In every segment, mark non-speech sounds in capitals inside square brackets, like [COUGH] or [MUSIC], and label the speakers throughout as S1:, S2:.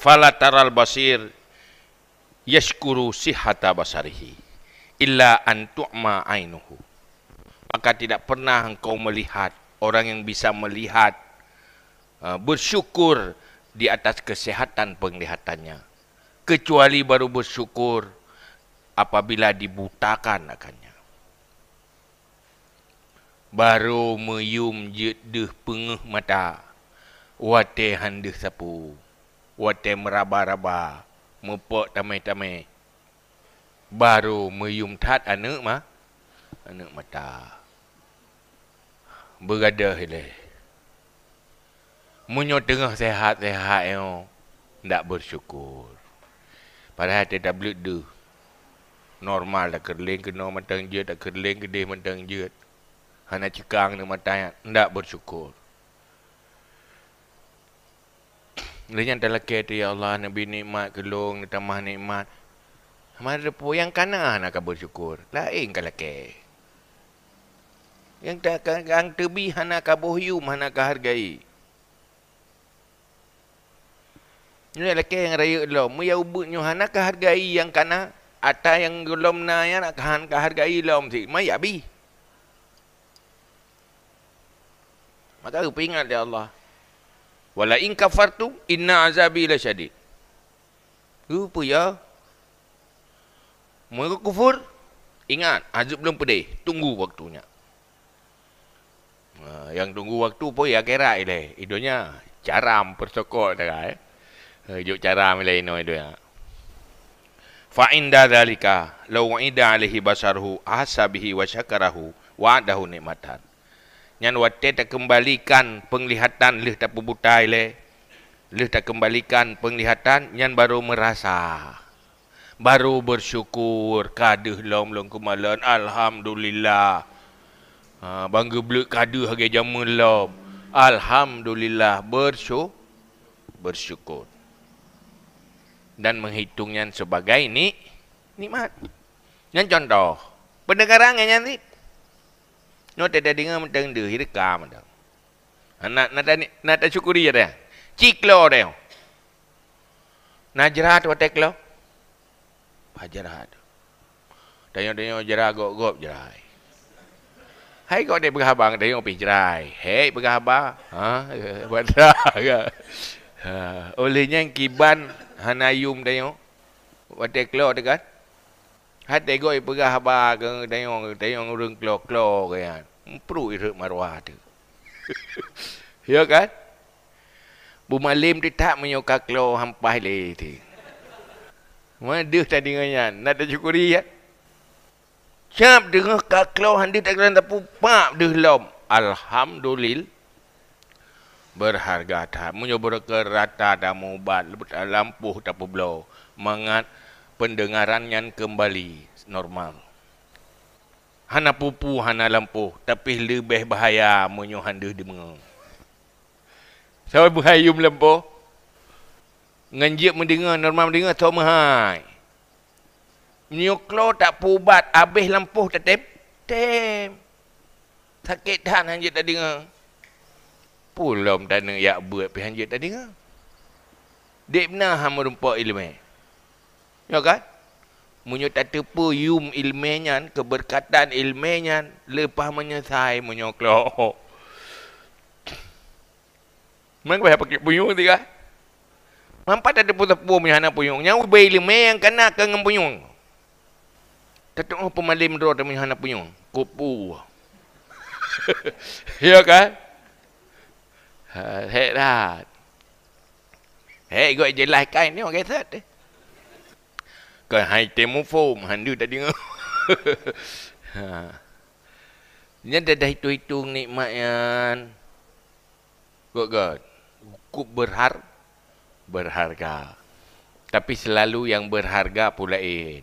S1: fala taral basir yashkuru sihata basarihi illa an ainuhu maka tidak pernah engkau melihat orang yang bisa melihat uh, bersyukur di atas kesehatan penglihatannya kecuali baru bersyukur apabila dibutakan akannya baru meyum jeduh pengeh mata wate handeh sapu wate meraba-raba mepok tame-tame baru meyum tat anak ma anak mata berada hile munyo tengah sehat-sehat yo ndak bersyukur padahal te tablet du normal dah kerling kena matang je tak kerling gede matang je hana cekang ni mata ndak bersyukur Lainnya ada lagi tu ya Allah Nabi nikmat kelong tambah nikmat. Mana pun yang kena ah, nak bersyukur. Lain kalau ke. Yang tak yang tebi hana kabuh yu mana kahargai. Ini adalah ke yang raya lo. Mereka ubut nyuhana kahargai yang kena atau yang gelom na yang nak kahan kahargai lo mesti. Mereka abih. Maka aku ingat ya Allah wala in kafartum inna azabi lasyadid rupa ya mereka kufur ingat azab belum pedih tunggu waktunya ha, yang tunggu waktu pun ya kira ile idonya caram persokok dah eh jo ha, caram ile ino idonya fa inda zalika law ida alaihi basharhu ahsabihi wa syakarahu wa adahu nikmatan yang wate tak kembalikan penglihatan leh tak pebutai le leh tak kembalikan penglihatan yang baru merasa baru bersyukur kaduh lom lom kumalan alhamdulillah ha, bangga belut kaduh hage jam lom alhamdulillah bersyukur bersyukur dan menghitungnya sebagai ni mat, Yang contoh, pendengaran yang nanti No tak dengar macam dia. Dia rekam ha, dia. Nak tak nak, nak syukuri dia. Ciklo dia. Najrat wa teklo. Pajarat. Tanya-tanya jerah gop-gop jerah. Hai kau dek berhabang dek ngopi cerai. Hei berhabang. Ha buat ke? Ha olehnya yang kiban hanayum dayo. Wate klo de kan. Hat dek go berhabang ke dayo dayo urung klo klo ke kan. Mpru irak maruah tu. [LAUGHS] ya kan? Bumalim dia tak menyuka keluar hampah le tu. Madah tak dengannya. Nak tak syukuri ya? Siap dengar kak keluar handi tak kena tak pupak dah lom. Alhamdulillah. Berharga tak. Menyubur ke rata tak mubat. Lepas lampu tak pupak. Mengat pendengaran yang kembali normal hana pupu hana lampu tapi lebih bahaya munyo handu di mengo sebab bahaya lampu ngenjip mendengar normal mendengar tau mahai nyoklo tak pubat habis lampu tetep tem sakit dan hanje tak dengar pulom dan yak buat pi hanje tak dengar dek benar ha merumpok ilmu ya kan Munyo tak terpa yum ilmenya, keberkatan ilmenya, lepas menyesai munyo keluar. Mereka bayar pakai puyung tiga. Mampat ada pun-pun punya anak puyung. Nyawa bayi lima yang kena ke dengan puyung. Tentu orang pemalim roh dengan anak puyung. Kupu. [LAUGHS] ya kan? Ha, Hei dah. Hei, gue jelaskan ni orang kata. Eh. Kau hai termofoam. Han tu tak dengar. [LAUGHS] ha. Ini dah dah hitung-hitung nikmat yang God God. Cukup berhar berharga. Tapi selalu yang berharga pula in.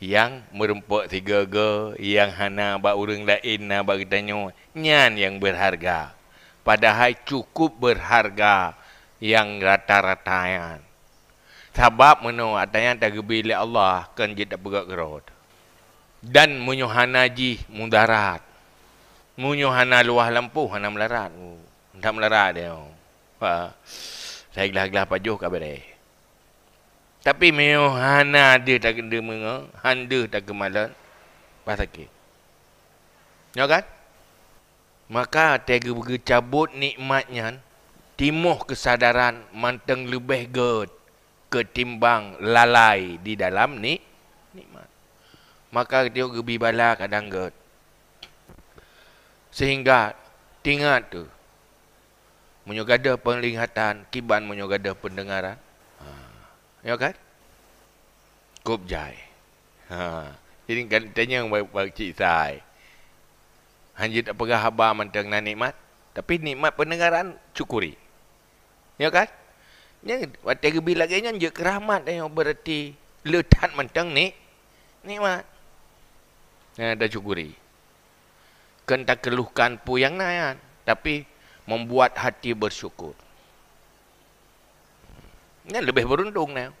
S1: Yang merempok tiga ge, yang hana bak urang lain na bagi tanya, nyan yang berharga. Padahal cukup berharga yang rata-rata yang sebab menu atanya tak oleh Allah kan jadi bergerak gerot dan menyuhana ji mudarat menyuhana luah lampu hana melarat ndak oh, melarat dia ha saya gelah gelah pajuh ke bere tapi menyuhana dia tak kena menga handa tak kemalan pasal ke ya kan maka tega bergecabut nikmatnya timuh kesadaran manteng lebih gerot ketimbang lalai di dalam ni nikmat maka dia gebi bala kadang ge sehingga tingat tu menyogada penglihatan kiban menyogada pendengaran ha ya kan kop jai ha ini kan tanya bagi cik sai hanji tak pegah habar mantang nikmat tapi nikmat pendengaran cukuri ya kan Ya, waktu yang bila gaya je keramat yang eh, berarti letak mentang ni. Ni mat. Ya, dah cukuri. Kan tak keluhkan pu yang na, ya. Kan? Tapi membuat hati bersyukur. Ini ya, lebih beruntung ya.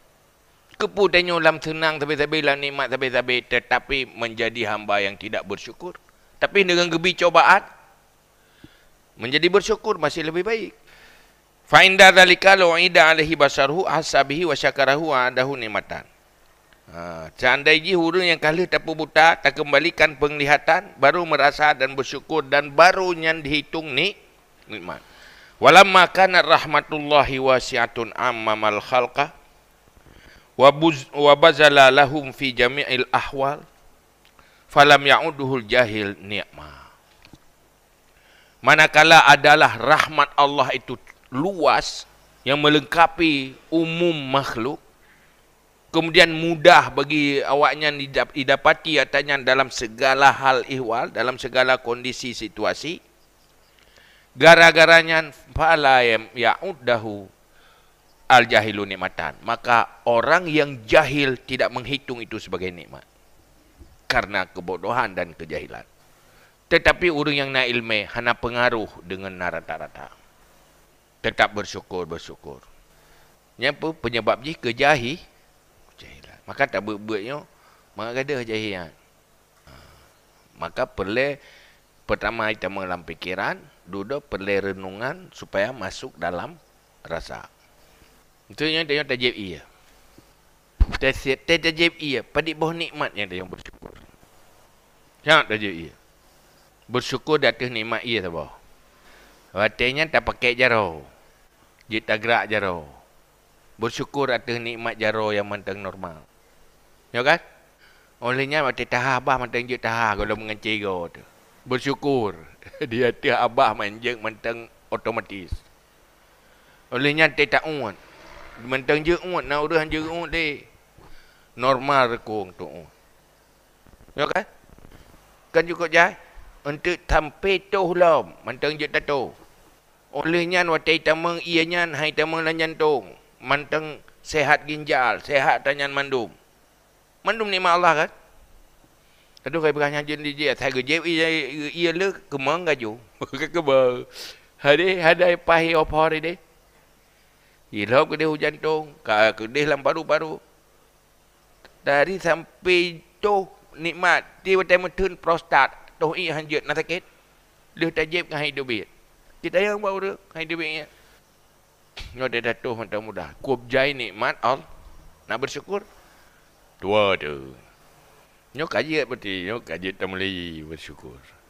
S1: Kepu tanya ulam senang tapi-tapi lah nikmat tapi-tapi tetapi menjadi hamba yang tidak bersyukur. Tapi dengan gebi menjadi bersyukur masih lebih baik. Fa'inda inda dalika lu'ida alaihi basaruhu hasabihi wa syakarahu wa adahu nimatan. Ha, seandainya hurun yang kalah tak buta tak kembalikan penglihatan baru merasa dan bersyukur dan baru yang dihitung ni nikmat. Walamma kana rahmatullahi wasi'atun ammamal khalqa wa bazala lahum fi jami'il ahwal falam ya'uduhul jahil nikmat. Manakala adalah rahmat Allah itu luas yang melengkapi umum makhluk kemudian mudah bagi awaknya didapati atanya dalam segala hal ihwal dalam segala kondisi situasi gara-garanya fala ya'uddahu al jahilun nikmatan maka orang yang jahil tidak menghitung itu sebagai nikmat karena kebodohan dan kejahilan tetapi orang yang na ilmu hana pengaruh dengan narata-rata tetap bersyukur bersyukur. Ini apa penyebab ji kejahi jahilan. Maka tak buat-buat yo oh, ha. maka ada jahilan. Maka perlu pertama kita mengalami pikiran, dua perlu renungan supaya masuk dalam rasa. Itu yang dia tajib ia. Tajib tajib ia pada bawah nikmat yang dia bersyukur. Sangat tajib ia. Bersyukur datang nikmat ia tu bawah. Artinya tak pakai jarum dia gerak jaro. Bersyukur atas nikmat jaro yang mantang normal. Ya kan? Olehnya mati tahah abah mantang dia tahah kalau mengancir tu. Bersyukur [LAUGHS] dia tiap abah manjang mantang otomatis. Olehnya dia tak uat. Mantang je uat. Nak urus je uat dia. Normal rekuang tu Ya kan? Kan cukup jahat. Untuk sampai tu hulam. Mantang je tak oleh nyan watai tamang ia nyan hai tamang lan jantung manteng sehat ginjal sehat tanyan mandum mandum ni Allah kan Tadu kai berani haji di dia tai gaje ia le kemang gaju [LAUGHS] ke keba hade hade pai opor ide ilo gede hujan tong ka gede lam baru-baru dari sampai tu nikmat dia betai mutun prostat tu i hanjut nak sakit dia tajib ngai dobit kita yang buat order, hai dia baiknya. Ngau dia datuh mata mudah. Kuob jai nikmat al. Nak bersyukur. Dua tu. Nyok kaji kat peti, nyok kaji tak boleh bersyukur.